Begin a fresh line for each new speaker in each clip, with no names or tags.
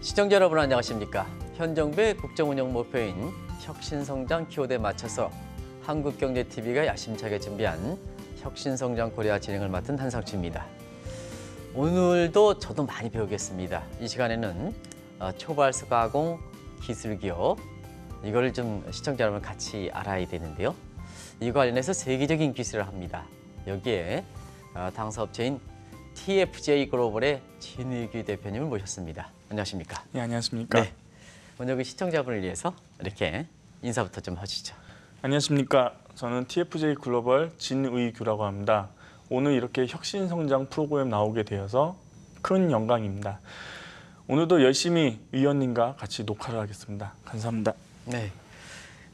시청자 여러분 안녕하십니까? 현 정부의 국정운영 목표인 혁신성장 키워드에 맞춰서 한국경제TV가 야심차게 준비한 혁신성장 코리아 진행을 맡은 한상추입니다. 오늘도 저도 많이 배우겠습니다. 이 시간에는 어, 초발수 가공 기술기업 이걸 좀 시청자 여러분 같이 알아야 되는데요. 이 관련해서 세계적인 기술을 합니다. 여기에 어, 당사업체인 TFJ 글로벌의 진의규 대표님을 모셨습니다. 안녕하십니까? 예, 안녕하십니까? 네. 먼저 그 시청자분을 위해서 이렇게 인사부터 좀 하시죠. 안녕하십니까? 저는
TFJ 글로벌 진의규라고 합니다. 오늘 이렇게 혁신 성장 프로그램 나오게 되어서 큰 영광입니다. 오늘도 열심히 위원님과 같이 녹화를 하겠습니다. 감사합니다. 네.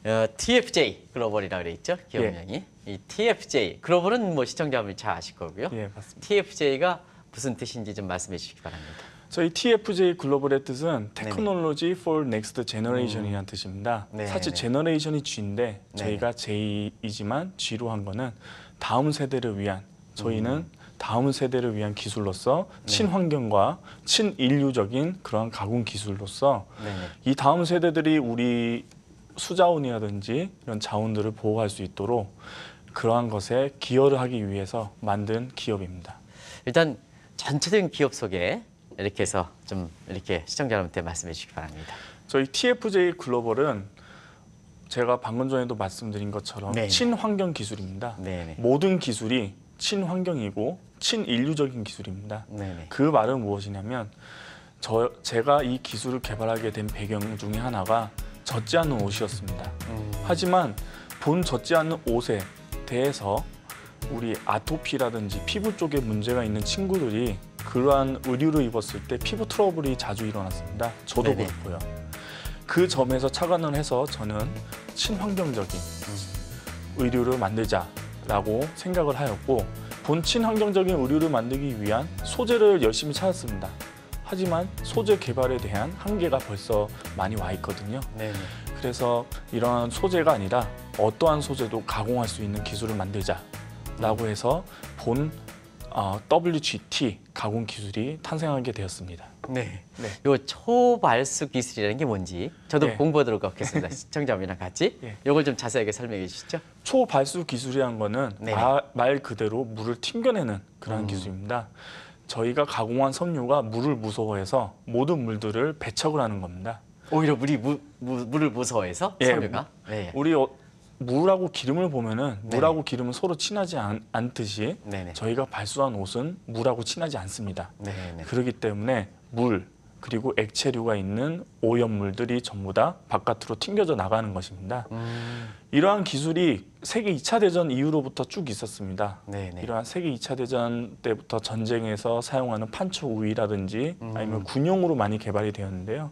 어, TFJ 글로벌이라고 돼 있죠 기업명이 예. 이 TFJ 글로벌은 뭐 시청자분이 잘 아실 거고요. 예, 맞습니다. TFJ가 무슨 뜻인지 좀 말씀해 주시기 바랍니다. 저희 TFJ 글로벌의 뜻은
테크놀로지
f 넥스트
e x t g e 이라는 뜻입니다. 네. 네네. 사실 제너레이션이 G인데 저희가 J이지만 G로 한 거는 다음 세대를 위한 저희는 음. 다음 세대를 위한 기술로서 네. 친환경과 친인류적인 그러한 가공 기술로서 네네. 이 다음 세대들이 우리 수자원이라든지 이런 자원들을 보호할 수 있도록
그러한 것에 기여를 하기 위해서 만든 기업입니다. 일단 전체적인 기업 소개 이렇게 해서 좀 이렇게 시청자 여러분께 말씀해 주시기 바랍니다. 저희 TFJ 글로벌은 제가 방금 전에도 말씀드린 것처럼 네
친환경 기술입니다. 네, 네. 모든 기술이 친환경이고 친인류적인 기술입니다. 네그 네. 말은 무엇이냐면 저 제가 이 기술을 개발하게 된 배경 중에 하나가 젖지 않는 옷이었습니다. 음. 하지만 본 젖지 않는 옷에 대해서 우리 아토피라든지 피부 쪽에 문제가 있는 친구들이 그러한 의류를 입었을 때 피부 트러블이 자주 일어났습니다. 저도 네네. 그렇고요. 그 점에서 착안을 해서 저는 친환경적인 의류를 만들자라고 생각을 하였고 본친 환경적인 의류를 만들기 위한 소재를 열심히 찾았습니다. 하지만 소재 개발에 대한 한계가 벌써 많이 와 있거든요. 네네. 그래서 이러한 소재가 아니라 어떠한 소재도 가공할 수 있는 기술을 만들자라고 해서 본 어, WGT 가공 기술이 탄생하게 되었습니다.
네. 네. 요 초발수 기술이라는 게 뭔지 저도 네. 공부하도록 하겠습니다. 시청자분이랑 같이. 네. 요걸 좀 자세하게 설명해 주시죠. 초발수
기술이란 거는 마, 네. 말 그대로 물을 튕겨내는 그런 음. 기술입니다. 저희가 가공한 섬유가 물을 무서워해서 모든 물들을 배척을 하는 겁니다. 오히려 물이 무, 물, 물을 무서워해서 예, 섬유가? 네. 우리 어, 물하고 기름을 보면은 물하고 네. 기름은 서로 친하지 않, 듯이 네네. 저희가 발수한 옷은 물하고 친하지 않습니다. 네네. 그렇기 때문에 물 그리고 액체류가 있는 오염물들이 전부 다 바깥으로 튕겨져 나가는 것입니다. 음. 이러한 기술이 세계 2차 대전 이후로부터 쭉 있었습니다. 네네. 네. 이러한 세계 2차 대전 때부터 전쟁에서 사용하는 판초 우위라든지 음. 아니면 군용으로 많이 개발이 되었는데요.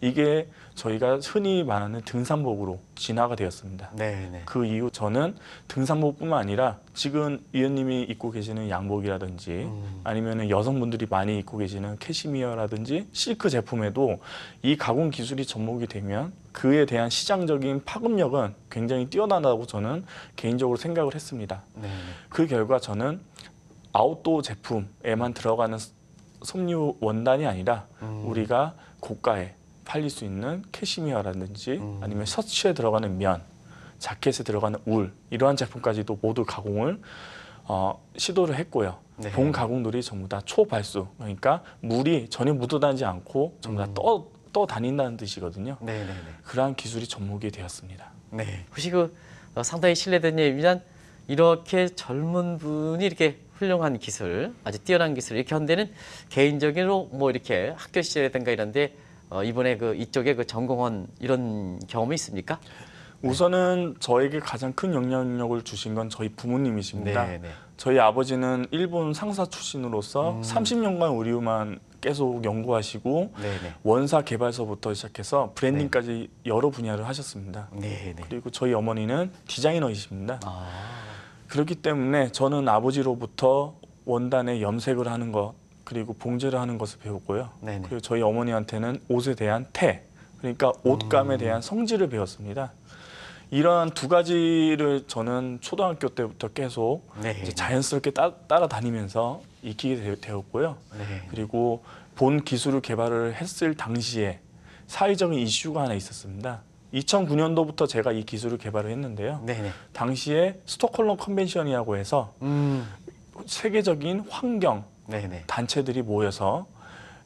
이게 저희가 흔히 말하는 등산복으로 진화가 되었습니다. 네네. 네. 그 이후 저는 등산복뿐만 아니라 지금 위원님이 입고 계시는 양복이라든지 음. 아니면 여성분들이 많이 입고 계시는 캐시미어라든지 실크 제품에도 이가 가공 기술이 접목이 되면 그에 대한 시장적인 파급력은 굉장히 뛰어나다고 저는 개인적으로 생각을 했습니다. 네. 그 결과 저는 아웃도어 제품에만 들어가는 섬유 원단이 아니라 음. 우리가 고가에 팔릴 수 있는 캐시미어라든지 음. 아니면 셔츠에 들어가는 면, 자켓에 들어가는 울 이러한 제품까지도 모두 가공을 어, 시도를 했고요. 네. 본 가공들이 전부 다 초발수 그러니까 물이 전혀 묻어다니지 않고 전부 다떠 음. 또다닌다는 뜻이거든요. 네네네.
네, 네. 그러한 기술이 접목이 되었습니다. 네. 혹시 그 어, 상당히 신뢰된는얘기 이렇게 젊은 분이 이렇게 훌륭한 기술, 아주 뛰어난 기술 이렇게 한데는 개인적으로 뭐 이렇게 학교 시절이든가 이런데 어, 이번에 그 이쪽에 그 전공원 이런 경험이 있습니까? 우선은 저에게 가장 큰 영향력을 주신
건 저희 부모님이십니다. 네네. 네. 저희 아버지는 일본 상사 출신으로서 음. 30년간 의류만 계속 연구하시고 네네. 네. 원사 개발서부터 시작해서 브랜딩까지 네. 여러 분야를 하셨습니다. 네네. 네. 그리고 저희 어머니는 디자이너이십니다. 아. 그렇기 때문에 저는 아버지로부터 원단에 염색을 하는 것 그리고 봉제를 하는 것을 배웠고요. 네네. 네. 그리고 저희 어머니한테는 옷에 대한 태 그러니까 옷감에 음. 대한 성질을 배웠습니다. 이런 두 가지를 저는 초등학교 때부터 계속 네. 자연스럽게 따, 라다니면서 익히게 되, 었고요 네. 그리고 본 기술을 개발을 했을 당시에 사회적인 이슈가 하나 있었습니다. 2009년도부터 제가 이 기술을 개발을 했는데요. 네네. 네. 당시에 스톡홀름 컨벤션이라고 해서 음. 세계적인 환경 네네. 네. 단체들이 모여서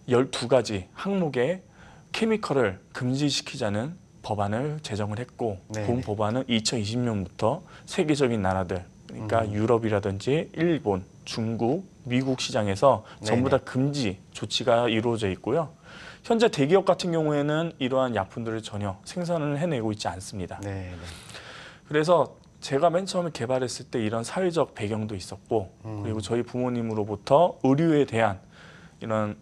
12가지 항목의 케미컬을 금지시키자는 법안을 제정을 했고 네본 네. 법안은 2020년부터 세계적인 나라들 그러니까 음. 유럽이라든지 일본, 중국, 미국 시장에서 네 전부 다 네. 금지 조치가 이루어져 있고요. 현재 대기업 같은 경우에는 이러한 약품들을 전혀 생산을 해내고 있지 않습니다. 네, 네 그래서 제가 맨 처음에 개발했을 때 이런 사회적 배경도 있었고 음. 그리고 저희 부모님으로부터 의류에 대한 이런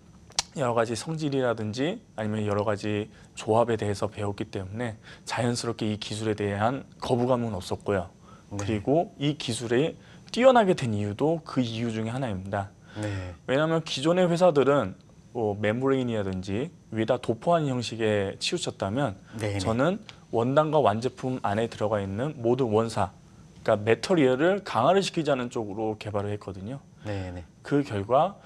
여러 가지 성질이라든지 아니면 여러 가지 조합에 대해서 배웠기 때문에 자연스럽게 이 기술에 대한 거부감은 없었고요. 네. 그리고 이 기술에 뛰어나게 된 이유도 그 이유 중에 하나입니다. 네. 왜냐하면 기존의 회사들은 뭐 멤브레인이라든지 위에다 도포한 형식에 치우쳤다면 네네. 네. 저는 원단과 완제품 안에 들어가 있는 모든 원사 그러니까 메터리얼을 강화를 시키자는 쪽으로 개발을 했거든요. 네네. 네. 그 결과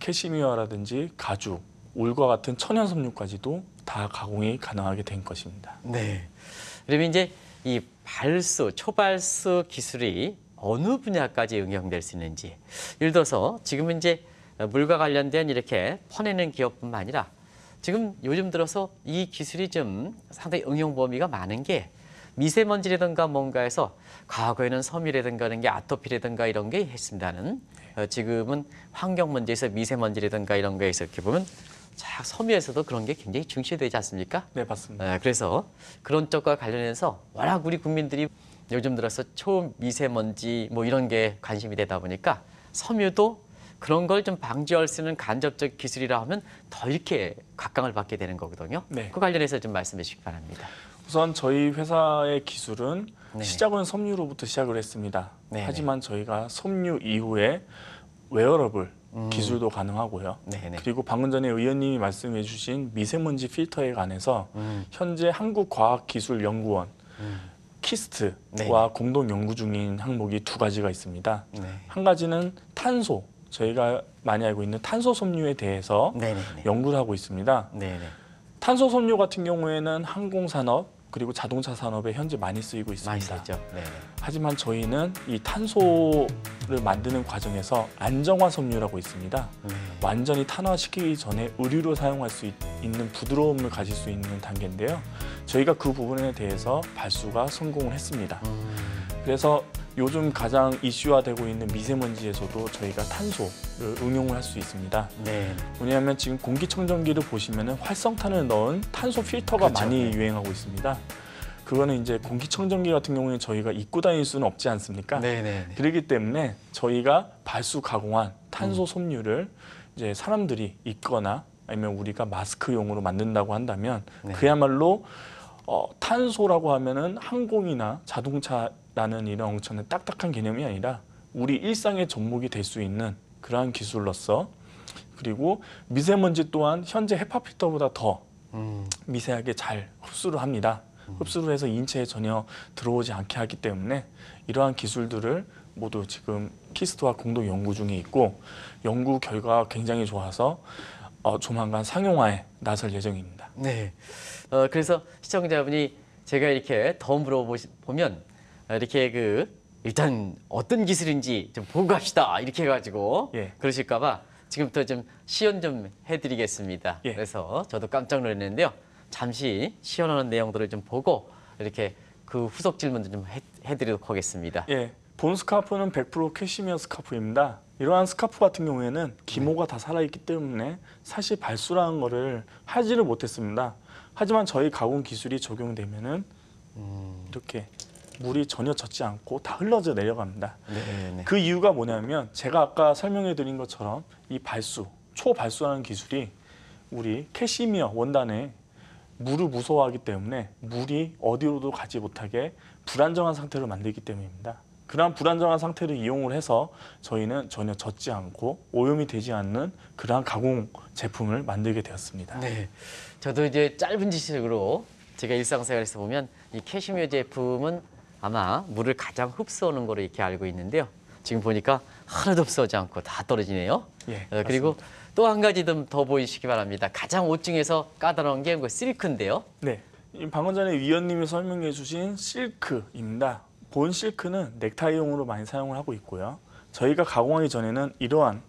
캐시미어라든지 가죽, 울과 같은 천연 섬유까지도 다 가공이 가능하게 된
것입니다. 네. 그러면 이제 이 발수, 초발수 기술이 어느 분야까지 응용될 수 있는지 예를 들어서 지금은 이제 물과 관련된 이렇게 퍼내는 기업뿐만 아니라 지금 요즘 들어서 이 기술이 좀 상당히 응용 범위가 많은 게 미세먼지라든가 뭔가에서 과거에는 섬유라든가 이런 게 아토피라든가 이런 게 했습니다는 어, 지금은 환경 문제에서 미세먼지라든가 이런 거에서 이렇게 보면 자, 섬유에서도 그런 게 굉장히 중시되지 않습니까? 네, 맞습니다. 네, 그래서 그런 쪽과 관련해서 워낙 우리 국민들이 요즘 들어서 초미세먼지 뭐 이런 게 관심이 되다 보니까 섬유도 그런 걸 좀 방지할 수 있는 간접적 기술이라 하면 더 이렇게 각광을 받게 되는 거거든요. 네. 그 관련해서 좀 말씀해 주시기 바랍니다. 우선 저희 회사의 기술은 네. 시작은 섬유로부터 시작을 했습니다.
네, 네 하지만 저희가 섬유 이후에 웨어러블 음. 기술도 가능하고요. 네, 네. 그리고 방금 전에 의원님이 말씀해 주신 미세먼지 필터에 관해서 음. 현재 한국과학기술연구원 음. 키스트와 네 공동 연구 중인 항목이 두 가지가 있습니다. 네. 한 가지는 탄소, 저희가 많이 알고 있는 탄소 섬유에 대해서 연구를 하고 있습니다. 탄소 섬유 같은 경우에는 항공산업, 그리고 자동차 산업에 현재 많이 쓰이고 있습니다. 많이 쓰죠. 네. 하지만 저희는 이 탄소를 만드는 과정에서 안정화 섬유라고 있습니다. 네. 완전히 탄화시키기 전에 의류로 사용할 수 있, 는 부드러움을 가질 수 있는 단계인데요. 저희가 그 부분에 대해서 발수가 성공을 했습니다. 음. 그래서 요즘 가장 이슈화되고 있는 미세먼지에서도 저희가 탄소를 응용을 할 수 있습니다. 네. 왜냐하면 지금 공기청정기를 보시면 활성탄을 넣은 탄소 필터가 그렇죠. 많이 네. 유행하고 있습니다. 그거는 이제 공기청정기 같은 경우에 저희가 입고 다닐 수는 없지 않습니까? 네네. 네, 네. 그렇기 때문에 저희가 발수 가공한 탄소 음. 섬유를 이제 사람들이 입거나 아니면 우리가 마스크용으로 만든다고 한다면 네. 그야말로 어, 탄소라고 하면은 항공이나 자동차 나는 이런 엄청난 딱딱한 개념이 아니라 우리 일상의 접목이 될 수 있는 그러한 기술로서 그리고 미세먼지 또한 현재 헤파 필터보다 더 음. 미세하게 잘 흡수를 합니다. 음. 흡수를 해서 인체에 전혀 들어오지 않게 하기 때문에 이러한 기술들을 모두 지금 키스트와 공동 연구 중에 있고 연구 결과가 굉장히 좋아서 어, 조만간 상용화에 나설 예정입니다.
네. 어, 그래서 시청자분이 제가 이렇게 더 물어보면 아, 이렇게 그 일단 어떤 기술인지 좀 보고 갑시다 이렇게 해가지고 예. 그러실까봐 지금부터 좀 시연 좀 해드리겠습니다. 예. 그래서 저도 깜짝 놀랐는데요. 잠시 시연하는 내용들을 좀 보고 이렇게 그 후속 질문도 좀 해, 드리도록 하겠습니다. 예, 본 스카프는
100% 캐시미어
스카프입니다. 이러한 스카프 같은 경우에는 기모가 네. 다 살아있기
때문에 사실 발수라는 거를 하지를 못했습니다. 하지만 저희 가공 기술이 적용되면은 음... 이렇게 물이 전혀 젖지 않고 다 흘러져 내려갑니다. 네네. 네, 네. 그 이유가 뭐냐면 제가 아까 설명해 드린 것처럼 이 발수, 초발수라는 기술이 우리 캐시미어 원단에 물을 무서워하기 때문에 물이 어디로도 가지 못하게 불안정한 상태로 만들기 때문입니다. 그러 불안정한 상태를 이용을 해서 저희는 전혀 젖지 않고 오염이 되지 않는 그러한 가공 제품을 만들게 되었습니다.
네, 저도 이제 짧은 지식으로 제가 일상생활에서 보면 이 캐시미어 제품은 아마 물을 가장 흡수하는 거로 이렇게 알고 있는데요. 지금 보니까 하나도 흡수하지 않고 다 떨어지네요. 예, 어, 그리고 또 한 가지 좀더 보이시기 바랍니다. 가장 옷 중에서 까다로운 게뭐 실크인데요.
네, 방금 전에 위원님이 설명해 주신 실크입니다. 본 실크는 넥타이용으로 많이 사용을 하고 있고요. 저희가 가공하기 전에는 이러한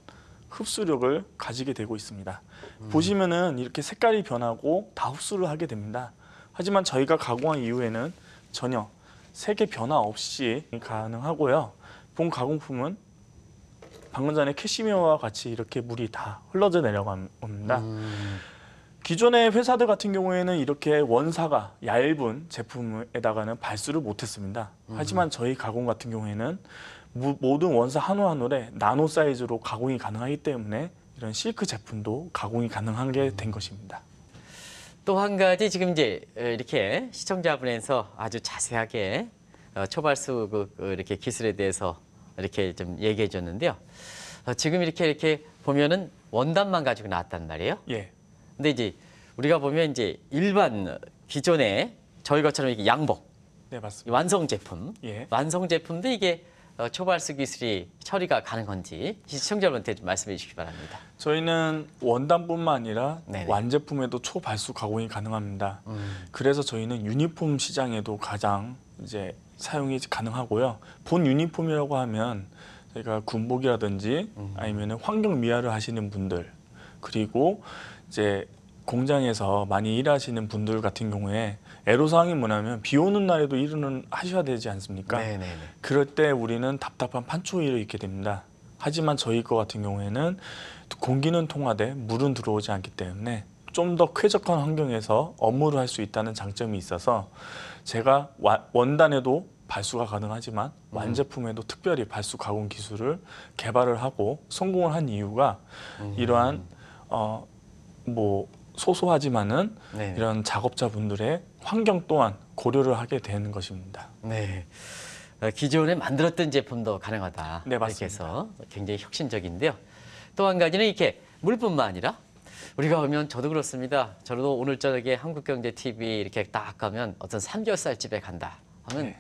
흡수력을 가지게 되고 있습니다. 음. 보시면은 이렇게 색깔이 변하고 다 흡수를 하게 됩니다. 하지만 저희가 가공한 이후에는 전혀 색의 변화 없이 가능하고요. 본 가공품은 방금 전에 캐시미어와 같이 이렇게 물이 다 흘러져 내려갑니다. 음. 기존의 회사들 같은 경우에는 이렇게 원사가 얇은 제품에다가는 발수를 못했습니다. 음. 하지만 저희 가공 같은 경우에는 모든 원사 한올 한올에 나노 사이즈로 가공이 가능하기 때문에 이런 실크 제품도 가공이 가능하게 음. 된 것입니다.
또한 가지 지금 이제 이렇게 시청자분에서 아주 자세하게 어, 초발수 그, 그 이렇게 기술에 대해서 이렇게 좀 얘기해 줬는데요. 어, 지금 이렇게 이렇게 보면은 원단만 가지고 나왔단 말이에요. 예. 근데 이제 우리가 보면 이제 일반 기존에 저희 것처럼 이게 양복, 네 맞습니다. 완성 제품, 예. 완성 제품도 이게 어, 초발수 기술이 처리가 가는 건지 시청자 여러분한테 말씀해 주시기 바랍니다. 저희는
원단뿐만 아니라 네네. 완제품에도 초발수 가공이 가능합니다. 음. 그래서 저희는 유니폼 시장에도 가장 이제 사용이 가능하고요. 본 유니폼이라고 하면 저희가 군복이라든지 음. 아니면 환경 미화를 하시는 분들 그리고 이제 공장에서 많이 일하시는 분들 같은 경우에 애로사항이 뭐냐면 비 오는 날에도 일은 하셔야 되지 않습니까? 네네 네, 네. 그럴 때 우리는 답답한 판초일을 입게 됩니다. 하지만 저희 것 같은 경우에는 공기는 통하되 물은 들어오지 않기 때문에 좀 더 쾌적한 환경에서 업무를 할 수 있다는 장점이 있어서 제가 원단에도 발수가 가능하지만 음. 완제품에도 음. 특별히 발수 가공 기술을 개발을 하고 성공을 한 이유가 음. 이러한 어, 뭐 소소하지만은 네. 이런 작업자분들의
환경 또한 고려를 하게 되는 것입니다. 네. 어, 기존에 만들었던 제품도 가능하다. 네, 맞습니다. 이렇게 해서 굉장히 혁신적인데요. 또 한 가지는 이렇게 물뿐만 아니라 우리가 보면 저도 그렇습니다. 저도 오늘 저녁에 한국경제TV 이렇게 딱 가면 어떤 삼겹살 집에 간다 하면 네.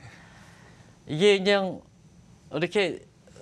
이게 그냥 이렇게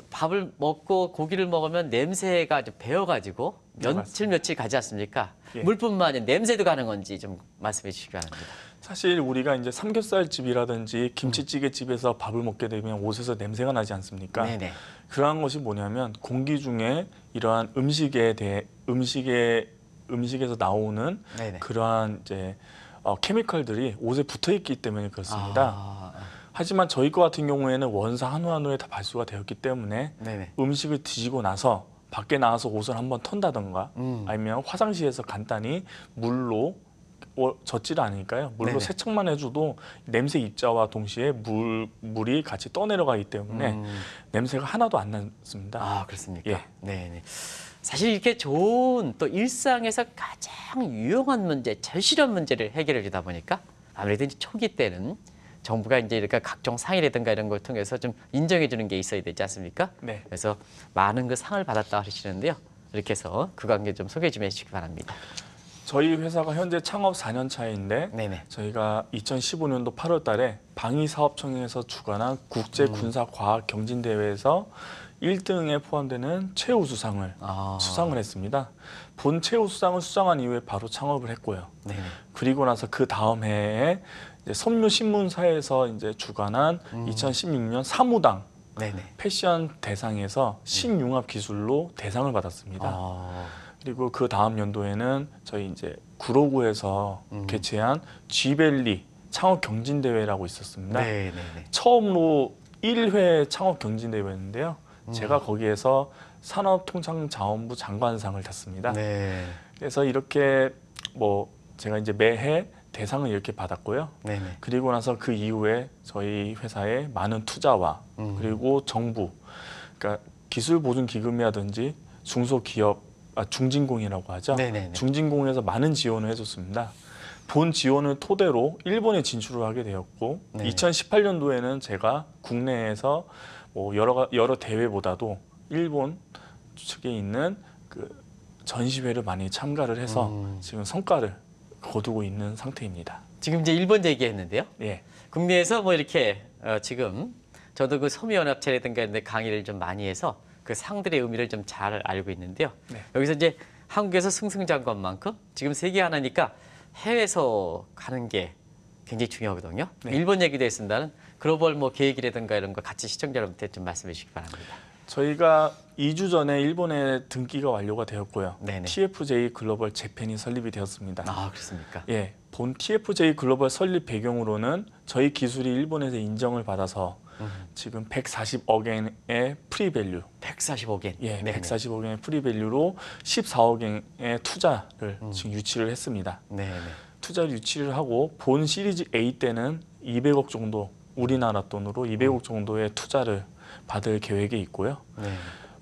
밥을 먹고 고기를 먹으면 냄새가 배어가지고 네, 며칠 며칠 가지 않습니까? 예. 물뿐만 아니라 냄새도 가는 건지 좀 말씀해 주시기 바랍니다. 사실
우리가 이제 삼겹살집이라든지 김치찌개집에서 밥을 먹게 되면 옷에서 냄새가 나지 않습니까? 네네. 그러한 것이 뭐냐면 공기 중에 이러한 음식에 대해 음식에 음식에서 나오는 네네. 그러한 이제 어, 케미컬들이 옷에 붙어 있기 때문에 그렇습니다. 아... 아, 아. 하지만 저희 것 같은 경우에는 원사 한우 한우에 다 발수가 되었기 때문에 네네. 음식을 뒤지고 나서 밖에 나와서 옷을 한번 턴다던가 음. 아니면 화장실에서 간단히 물로 어, 젖질 않으니까요. 물로 네네. 세척만 해줘도 냄새 입자와 동시에 물 물이 같이 떠내려가기 때문에 음.
냄새가 하나도 안 났습니다. 아 그렇습니까? 예. 네. 사실 이렇게 좋은 또 일상에서 가장 유용한 문제, 절실한 문제를 해결해주다 보니까 아무래도 이제 초기 때는 정부가 이제 이렇게 각종 상이라든가 이런 걸 통해서 좀 인정해 주는 게 있어야 되지 않습니까? 네. 그래서 많은 그 상을 받았다 하시는데요. 이렇게 해서 그 관계 좀 소개 좀 해주시기 바랍니다. 저희 회사가 현재 창업 4년 차인데 네네. 저희가
2015년도 8월 달에 방위사업청에서 주관한 국제군사과학경진대회에서 음. 1등에 포함되는 최우수상을 아. 수상을 했습니다. 본체로 수상을 수상한 이후에 바로 창업을 했고요. 네. 그리고 나서 그 다음 해에 이제 섬유 신문사에서 이제 주관한 음. 2016년 사무당 네네. 패션 대상에서 신융합 기술로 대상을 받았습니다. 아. 그리고 그 다음 연도에는 저희 이제 구로구에서 음. 개최한 G밸리 창업 경진 대회라고 있었습니다. 네네네. 처음으로 1회 창업 경진 대회였는데요. 음. 제가 거기에서 산업통상자원부 장관상을 탔습니다. 네. 그래서 이렇게 뭐 제가 이제 매해 대상을 이렇게 받았고요. 네네. 그리고 나서 그 이후에 저희 회사의 많은 투자와 음. 그리고 정부, 그러니까 기술 보증 기금이라든지 중소기업, 아, 중진공이라고 하죠. 네네네. 중진공에서 많은 지원을 해줬습니다. 본 지원을 토대로 일본에 진출을 하게 되었고 네. 2018년도에는 제가 국내에서 뭐 여러 여러 대회보다도 일본 측에 있는 그 전시회를
많이 참가를 해서 음. 지금 성과를 거두고 있는 상태입니다. 지금 이제 일본 얘기했는데요. 예. 국내에서 뭐 이렇게 어, 지금 저도 그 섬유연합체라든가 이런 데 강의를 좀 많이 해서 그 상들의 의미를 좀 잘 알고 있는데요. 네. 여기서 이제 한국에서 승승장구한 만큼 지금 세계 하나니까 해외에서 가는 게 굉장히 중요하거든요. 네. 일본 얘기도 했습니다는 글로벌 뭐 계획이라든가 이런 거 같이 시청자 여러분한테 좀 말씀해 주시기 바랍니다. 저희가 2주 전에 일본에 등기가 완료가 되었고요. 네네.
TFJ 글로벌 재팬이 설립이 되었습니다. 아, 그렇습니까? 예. 본 TFJ 글로벌 설립 배경으로는 저희 기술이 일본에서 인정을 받아서 음. 지금 140억엔의 프리밸류 140억엔? 예, 네네. 140억엔의 프리밸류로 14억엔의 투자를 음. 지금 유치를 했습니다. 네 투자를 유치를 하고 본 시리즈 A 때는 200억 정도 우리나라 돈으로 200억 음. 정도의 투자를 받을 계획이 있고요. 네.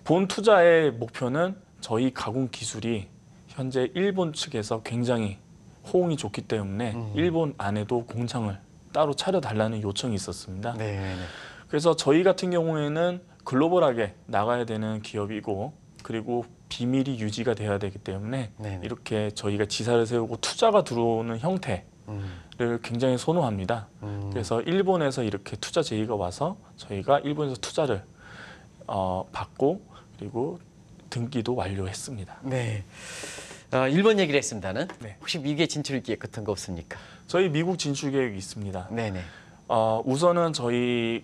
본 투자의 목표는 저희 가공 기술이 현재 일본 측에서 굉장히 호응이 좋기 때문에 음. 일본 안에도 공장을 따로 차려달라는 요청이 있었습니다. 네. 네, 네. 그래서 저희 같은 경우에는 글로벌하게 나가야 되는 기업이고 그리고 비밀이 유지가 돼야 되기 때문에 네네. 네. 이렇게 저희가 지사를 세우고 투자가 들어오는 형태 를 굉장히 선호합니다. 음. 그래서 일본에서 이렇게 투자 제의가 와서 저희가 일본에서 투자를
어, 받고 그리고 등기도 완료했습니다. 네. 어, 일본 얘기를 했습니다는 네. 혹시 미국에 진출 계획 같은 거 없습니까? 저희 미국 진출 계획이
있습니다. 네네. 어, 우선은 저희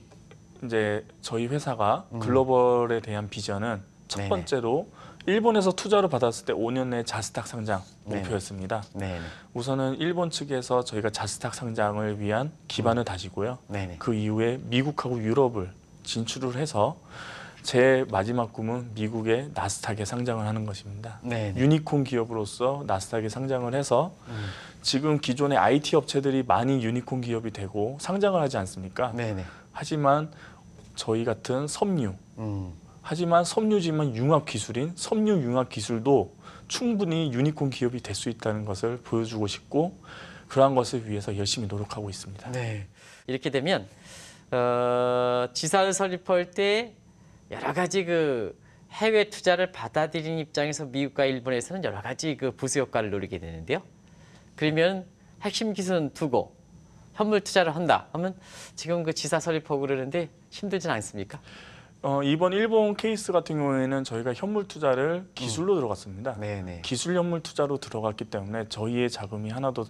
이제 저희 회사가 음. 글로벌에 대한 비전은 첫 네네. 번째로 일본에서 투자를 받았을 때 5년 내 자스닥 상장 네. 목표였습니다. 네, 네 우선은 일본 측에서 저희가 자스닥 상장을 위한 기반을 음. 다지고요. 네네. 네. 그 이후에 미국하고 유럽을 진출을 해서 제 마지막 꿈은 미국의 나스닥에 상장을 하는 것입니다. 네네. 유니콘 기업으로서 나스닥에 상장을 해서 음. 지금 기존의 IT 업체들이 많이 유니콘 기업이 되고 상장을 하지 않습니까? 네네. 하지만 저희 같은 섬유, 음. 하지만 섬유지만 융합 기술인 섬유 융합 기술도 충분히 유니콘 기업이 될 수 있다는 것을 보여주고 싶고 그러한 것을 위해서 열심히 노력하고
있습니다. 네. 이렇게 되면 어, 지사를 설립할 때 여러 가지 그 해외 투자를 받아들인 입장에서 미국과 일본에서는 여러 가지 그 부수 효과를 노리게 되는데요. 그러면 핵심 기술은 두고 현물 투자를 한다 하면 지금 그 지사 설립하고 그러는데 힘들진 않습니까?
어, 이번 일본 케이스 같은 경우에는 저희가 현물 투자를 음. 기술로 음. 들어갔습니다. 네네. 네. 기술 현물 투자로 들어갔기 때문에 저희의 자금이 하나도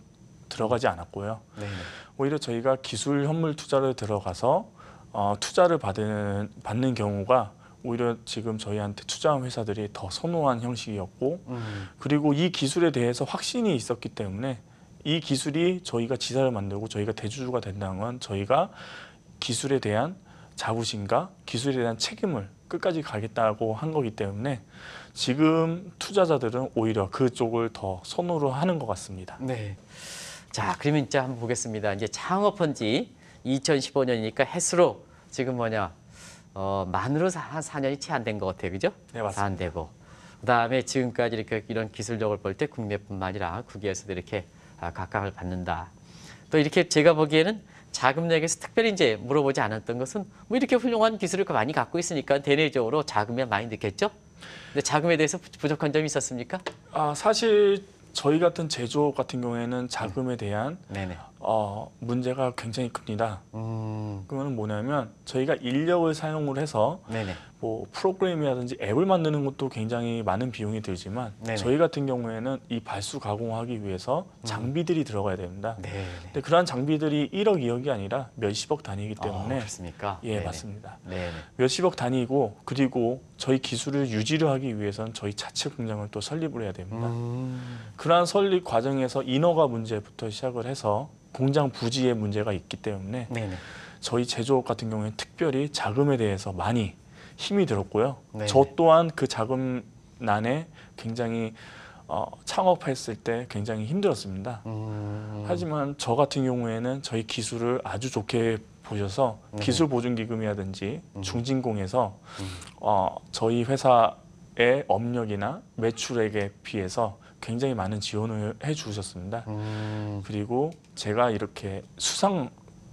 들어가지 않았고요. 네네. 네. 오히려 저희가 기술 현물 투자를 들어가서 어, 투자를 받는, 받는 경우가 오히려 지금 저희한테 투자한 회사들이 더 선호한 형식이었고 음. 그리고 이 기술에 대해서 확신이 있었기 때문에 이 기술이 저희가 지사를 만들고 저희가 대주주가 된다는 건 저희가 기술에 대한 자부심과 기술에 대한 책임을 끝까지 가겠다고 한 거기 때문에 지금 투자자들은 오히려
그쪽을 더 선호로 하는 것 같습니다. 네. 자, 그러면 이제 한번 보겠습니다. 이제 창업한 지 2015년이니까 해수로 지금 뭐냐, 어, 만으로 한 4년이 채 안 된 것 같아요. 그죠? 네, 맞습니다. 안 되고. 그 다음에 지금까지 이렇게 이런 기술력을 볼 때 국내뿐만 아니라 국외에서도 이렇게 아, 각광을 받는다. 또 이렇게 제가 보기에는 자금력에서 특별히 이제 물어보지 않았던 것은 뭐 이렇게 훌륭한 기술을 그 많이 갖고 있으니까 대내적으로 자금에 많이 늦겠죠? 근데 자금에 대해서 부족한 점이 있었습니까?
아 사실 저희 같은 제조 같은 경우에는 자금에 대한 네네. 어, 문제가 굉장히 큽니다.
음.
그거는 뭐냐면 저희가 인력을 사용을 해서 네네. 뭐 프로그램이라든지 앱을 만드는 것도 굉장히 많은 비용이 들지만 네네. 저희 같은 경우에는 이 발수 가공하기 위해서 음. 장비들이 음. 들어가야 됩니다. 네 근데 그러한 장비들이 1억, 2억이 아니라 몇십억 단위이기 아, 때문에 아,
그렇습니까? 예, 네네. 맞습니다.
몇십억 단위고 그리고 저희 기술을 유지를 하기 위해선 저희 자체 공장을 또 설립을 해야 됩니다. 음. 그러한 설립 과정에서 인허가 문제부터 시작을 해서 공장 부지의 문제가 있기 때문에 네네. 저희 제조업 같은 경우에 특별히 자금에 대해서 많이 힘이 들었고요. 네네. 저 또한 그 자금난에 굉장히 어, 창업했을 때 굉장히 힘들었습니다. 음... 하지만 저 같은 경우에는 저희 기술을 아주 좋게 보셔서 음. 기술 보증 기금이라든지 음. 중진공에서 음. 어, 저희 회사의 업력이나 매출액에 비해서 굉장히 많은 지원을 해 주셨습니다. 음. 그리고 제가 이렇게 수상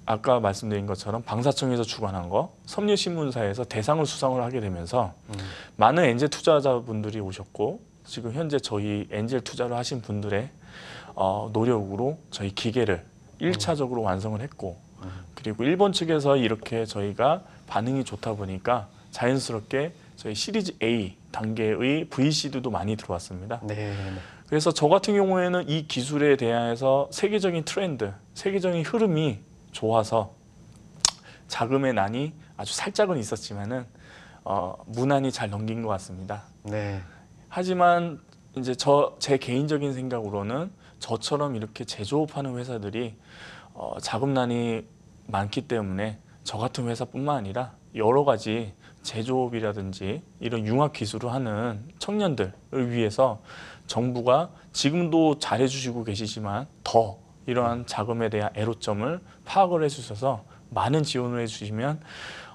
아까 말씀드린 것처럼 방사청에서 주관한 거 섬유신문사에서 대상을 수상을 하게 되면서 음. 많은 엔젤 투자자분들이 오셨고 지금 현재 저희 엔젤 투자를 하신 분들의 어, 노력으로 저희 기계를 음. 일차적으로 음. 완성을 했고 음. 그리고 일본 측에서 이렇게 저희가 반응이 좋다 보니까 자연스럽게 저희 시리즈 A 단계의 VCD도 많이 들어왔습니다. 네. 네. 그래서 저 같은 경우에는 이 기술에 대해서 세계적인 트렌드, 세계적인 흐름이 좋아서 자금의 난이 아주 살짝은 있었지만은 어, 무난히 잘 넘긴 것 같습니다. 네. 하지만 이제 저 제 개인적인 생각으로는 저처럼 이렇게 제조업하는 회사들이 어, 자금난이 많기 때문에 저 같은 회사뿐만 아니라 여러 가지 제조업이라든지 이런 융합 기술을 하는 청년들을 위해서 정부가 지금도 잘해주시고 계시지만 더 이러한 자금에 대한 애로점을 파악을 해주셔서 많은 지원을 해주시면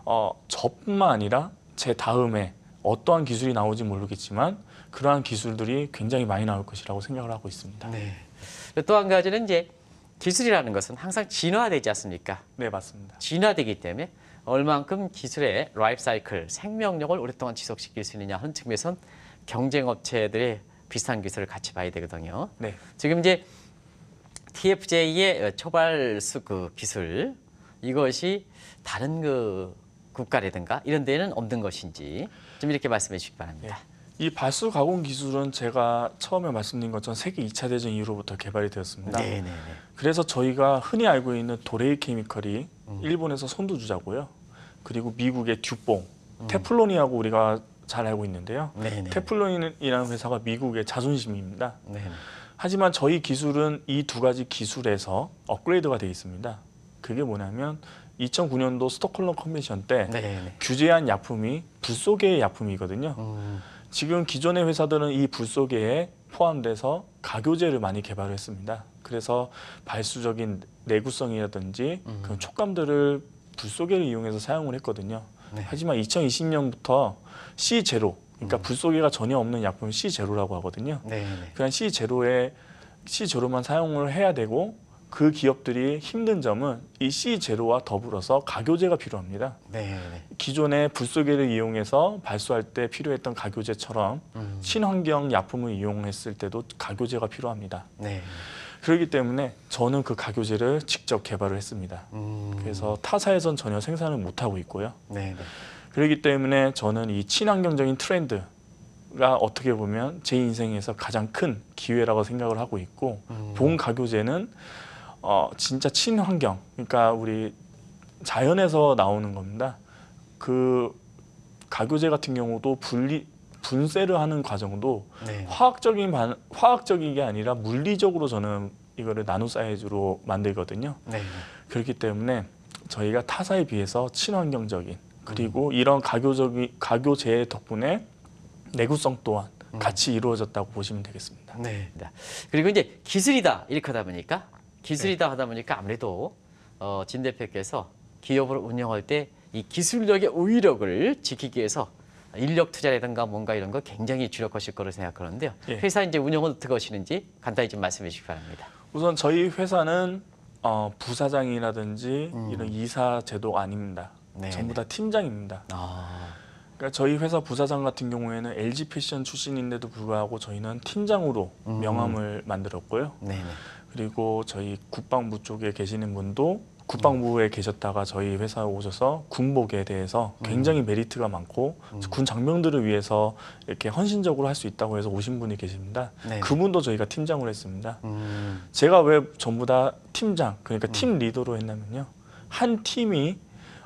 어, 저뿐만 아니라 제 다음에 어떠한 기술이 나오지 모르겠지만 그러한 기술들이 굉장히 많이 나올 것이라고 생각을 하고 있습니다. 네.
또 한 가지는 이제 기술이라는 것은 항상 진화되지 않습니까? 네, 맞습니다. 진화되기 때문에 얼만큼 기술의 라이프 사이클, 생명력을 오랫동안 지속시킬 수 있느냐 하는 측면에선 경쟁업체들의 비슷한 기술을 같이 봐야 되거든요. 네. 지금 이제 TFJ의 어, 초발수 그 기술 이것이 다른 그 국가라든가 이런 데는 없는 것인지 좀 이렇게 말씀해 주시기 바랍니다. 네. 이 발수 가공 기술은 제가 처음에
말씀드린 것처럼 세계 2차 대전 이후로부터 개발이 되었습니다. 네네 네, 네. 그래서 저희가 흔히 알고 있는 도레이 케미컬이 음. 일본에서 손두주자고요. 그리고 미국의 듀뽕, 음. 테플론이라고 우리가 잘 알고 있는데요. 네네. 테플론이라는 회사가 미국의 자존심입니다. 네네. 하지만 저희 기술은 이 두 가지 기술에서 업그레이드가 되어 있습니다. 그게 뭐냐면 2009년도 스톡홀름 컨벤션 때 네네. 규제한 약품이 불소개의 약품이거든요. 음. 지금 기존의 회사들은 이불소개에 포함돼서 가교제를 많이 개발을 했습니다. 그래서 발수적인 내구성이라든지 음. 그런 촉감들을 불소개를 이용해서 사용을 했거든요. 네. 하지만 2020년부터 C 제로 그러니까 음. 불소개가 전혀 없는 약품을 C 제로라고 하거든요. 네, 네. 그냥 그러니까 C 제에 C 제만 사용을 해야 되고 그 기업들이 힘든 점은 이 C0와 더불어서 가교제가 필요합니다. 네. 네. 기존의 불소개를 이용해서 발수할 때 필요했던 가교제처럼 음. 친환경 약품을 이용했을 때도 가교제가 필요합니다. 네. 네. 그렇기 때문에 저는 그가교제를 직접 개발을 했습니다.
음. 그래서
타사에선 전혀 생산을 못하고 있고요. 네, 네. 그렇기 때문에 저는 이 친환경적인 트렌드 가 어떻게 보면 제 인생에서 가장 큰 기회라고 생각을 하고 있고 음. 본 가교제는 어, 진짜 친환경 그러니까 우리 자연에서 나오는 겁니다. 그 가교제 같은 경우도 분리 분쇄를 하는 과정도 네. 화학적인 반, 화학적인 게 아니라 물리적으로 저는 이거를 나노 사이즈로 만들거든요. 네. 그렇기 때문에 저희가 타사에 비해서 친환경적인 음. 그리고 음. 이런 가교적인
가교제 덕분에 내구성 또한 음. 같이 이루어졌다고 보시면 되겠습니다. 네. 그리고 이제 기술이다 이렇게 하다 보니까 기술이다 네. 하다 보니까 아무래도 어, 진 대표께서 기업을 운영할 때 이 기술력의 우위력을 지키기 위해서 인력 투자라든가 뭔가 이런 거 굉장히 주력하실 거로 생각하는데요. 예. 회사 이제 운영은 어떻게 하시는지 간단히 좀 말씀해 주시기 바랍니다. 우선 저희 회사는 어, 부사장이라든지
음. 이런 이사 제도 아닙니다. 네 전부 네. 다 팀장입니다. 아. 그러니까 저희 회사 부사장 같은 경우에는 LG 패션 출신인데도 불구하고 저희는 팀장으로 음. 명함을 만들었고요. 네, 네. 그리고 저희 국방부 쪽에 계시는 분도 국방부에 계셨다가 저희 회사에 오셔서 군복에 대해서 음. 굉장히 메리트가 많고 음. 군 장병들을 위해서 이렇게 헌신적으로 할 수 있다고 해서 오신 분이 계십니다. 네. 그분도 저희가 팀장을 했습니다. 음. 제가 왜 전부 다 팀장 그러니까 음. 팀 리더로 했냐면요. 한 팀이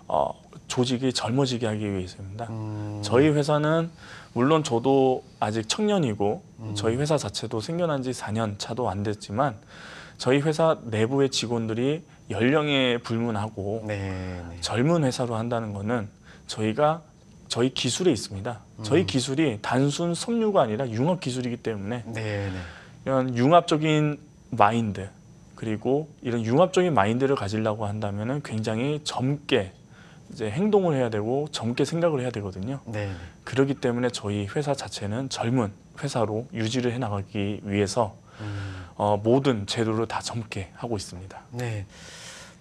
어, 조직이 젊어지게 하기 위해서입니다. 음. 저희 회사는 물론 저도 아직 청년이고 음. 저희 회사 자체도 생겨난 지 4년 차도 안 됐지만 저희 회사 내부의 직원들이 연령에 불문하고 네, 네. 젊은 회사로 한다는 거는 저희가 저희 기술에 있습니다. 저희 음. 기술이 단순 섬유가 아니라 융합 기술이기 때문에 네, 네, 이런 융합적인 마인드 그리고 이런 융합적인 마인드를 가지려고 한다면 굉장히 젊게 이제 행동을 해야 되고 젊게 생각을 해야 되거든요. 네, 네. 그렇기 때문에 저희 회사 자체는 젊은 회사로 유지를 해 나가기
위해서 음. 어, 모든
제도를 다 젊게 하고 있습니다.
네.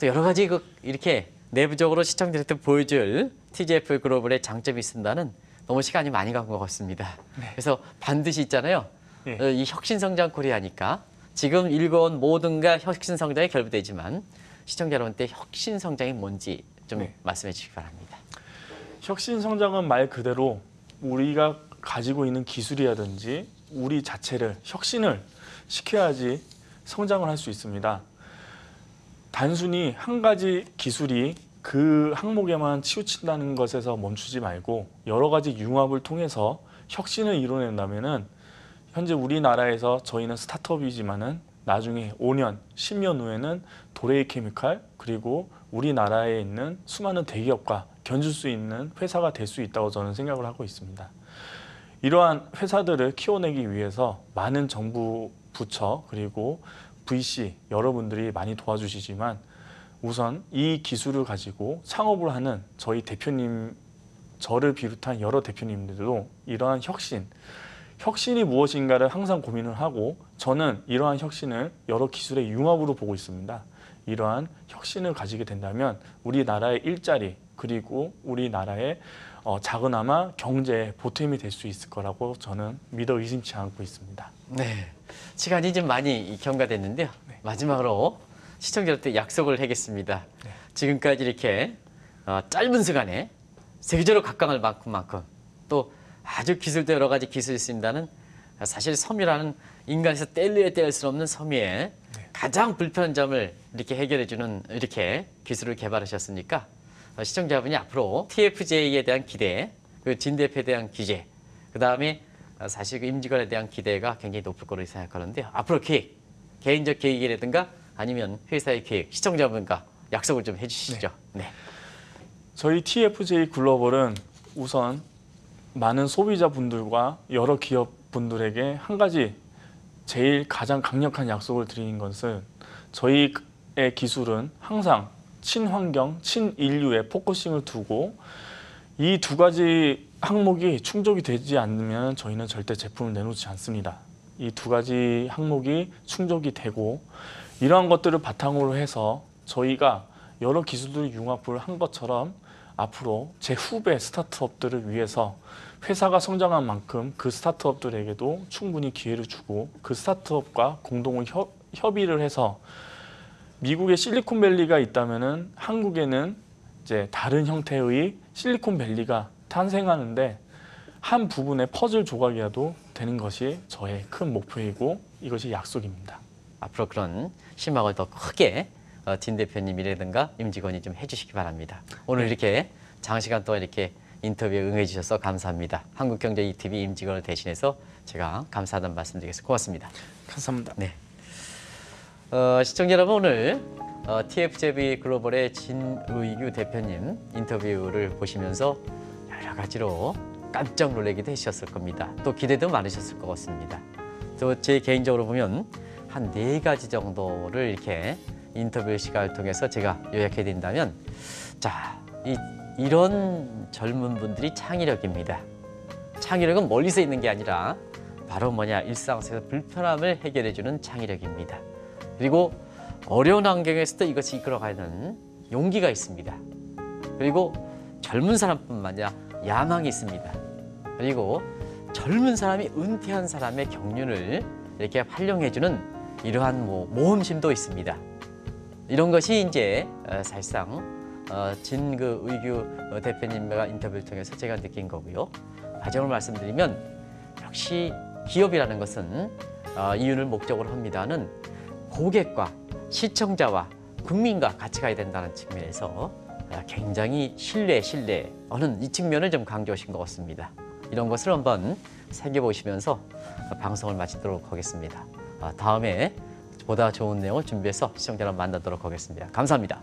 또 여러 가지 그 이렇게 내부적으로 시청자들한테 보여줄 TGF 글로벌의 장점이 있다는 너무 시간이 많이 간 것 같습니다. 네. 그래서 반드시 있잖아요. 네. 이 혁신성장 코리아니까 지금 읽어온 모든가 혁신성장에 결부되지만 시청자 여러분께 혁신성장이 뭔지 좀 네. 말씀해 주시기 바랍니다. 혁신성장은 말
그대로 우리가 가지고 있는 기술이라든지 우리 자체를 혁신을 시켜야지 성장을 할 수 있습니다. 단순히 한 가지 기술이 그 항목에만 치우친다는 것에서 멈추지 말고 여러 가지 융합을 통해서 혁신을 이뤄낸다면 현재 우리나라에서 저희는 스타트업이지만은 나중에 5년, 10년 후에는 도레이 케미칼 그리고 우리나라에 있는 수많은 대기업과 견줄 수 있는 회사가 될 수 있다고 저는 생각을 하고 있습니다. 이러한 회사들을 키워내기 위해서 많은 정부 부처 그리고 VC 여러분들이 많이 도와주시지만 우선 이 기술을 가지고 창업을 하는 저희 대표님 저를 비롯한 여러 대표님들도 이러한 혁신 혁신이 무엇인가를 항상 고민을 하고 저는 이러한 혁신을 여러 기술의 융합으로 보고 있습니다. 이러한 혁신을 가지게 된다면 우리나라의 일자리 그리고 우리나라의 어, 작은아마
경제에 보탬이 될 수 있을 거라고 저는 믿어 의심치 않고 있습니다. 네. 시간이 좀 많이 경과됐는데요. 네. 마지막으로 시청자들한 약속을 하겠습니다. 네. 지금까지 이렇게 어, 짧은 시간에 세계적으로 각광을 받고 만큼 또 아주 기술도 여러 가지 기술이 있습니다는 사실 섬이라는 인간에서 뗄래야 뗄 수 없는 섬이 네. 가장 불편한 점을 이렇게 해결해주는 이렇게 기술을 개발하셨으니까 어, 시청자분이 앞으로 TFJ에 대한 기대, 그 진대표에 대한 기재, 그 다음에 어, 사실 그 임직원에 대한 기대가 굉장히 높을 거로 생각하는데요. 앞으로 계획, 개인적 계획이라든가 아니면 회사의 계획, 시청자분과 약속을 좀 해주시죠. 네. 네. 저희 TFJ 글로벌은 우선
많은 소비자분들과 여러 기업분들에게 한 가지 제일 가장 강력한 약속을 드리는 것은 저희의 기술은 항상 친환경, 친인류에 포커싱을 두고 이 두 가지 항목이 충족이 되지 않으면 저희는 절대 제품을 내놓지 않습니다. 이 두 가지 항목이 충족이 되고 이러한 것들을 바탕으로 해서 저희가 여러 기술들 융합을 한 것처럼 앞으로 제 후배 스타트업들을 위해서 회사가 성장한 만큼 그 스타트업들에게도 충분히 기회를 주고 그 스타트업과 공동으 협, 협의를 해서 미국의 실리콘밸리가 있다면 한국에는 이제 다른 형태의 실리콘밸리가 탄생하는데
한 부분의 퍼즐 조각이라도 되는 것이 저의 큰 목표이고 이것이 약속입니다. 앞으로 그런 실망을 더 크게 진 어, 대표님이라든가 임직원이 좀 해주시기 바랍니다. 오늘 네. 이렇게 장시간 동안 이렇게 인터뷰에 응해주셔서 감사합니다. 한국경제이TV 임직원을 대신해서 제가 감사하다는 말씀드리겠습니다. 고맙습니다. 감사합니다. 네. 어, 시청자 여러분 오늘 어, TFJB 글로벌의 진의규 대표님 인터뷰를 보시면서 가지로 깜짝 놀라기도 하셨을 겁니다. 또 기대도 많으셨을 것 같습니다. 또 제 개인적으로 보면 한 네 가지 정도를 이렇게 인터뷰 시간을 통해서 제가 요약해 드린다면 자, 이, 이런 젊은 분들이 창의력입니다. 창의력은 멀리서 있는 게 아니라 바로 뭐냐 일상 에서 불편함을 해결해 주는 창의력입니다. 그리고 어려운 환경에서도 이것을 이끌어가는 용기가 있습니다. 그리고 젊은 사람뿐만 아니라 야망이 있습니다. 그리고 젊은 사람이 은퇴한 사람의 경륜을 이렇게 활용해주는 이러한 뭐 모험심도 있습니다. 이런 것이 이제 어, 사실상 어, 진그 의규 어, 대표님과 인터뷰를 통해서 제가 느낀 거고요. 과정을 말씀드리면 역시 기업이라는 것은 이윤을 목적으로 합니다는 고객과 시청자와 국민과 같이 가야 된다는 측면에서 굉장히 신뢰, 신뢰 저는 이 측면을 좀 강조하신 것 같습니다. 이런 것을 한번 새겨보시면서 방송을 마치도록 하겠습니다. 아, 다음에 보다 좋은 내용을 준비해서 시청자랑 만나도록 하겠습니다. 감사합니다.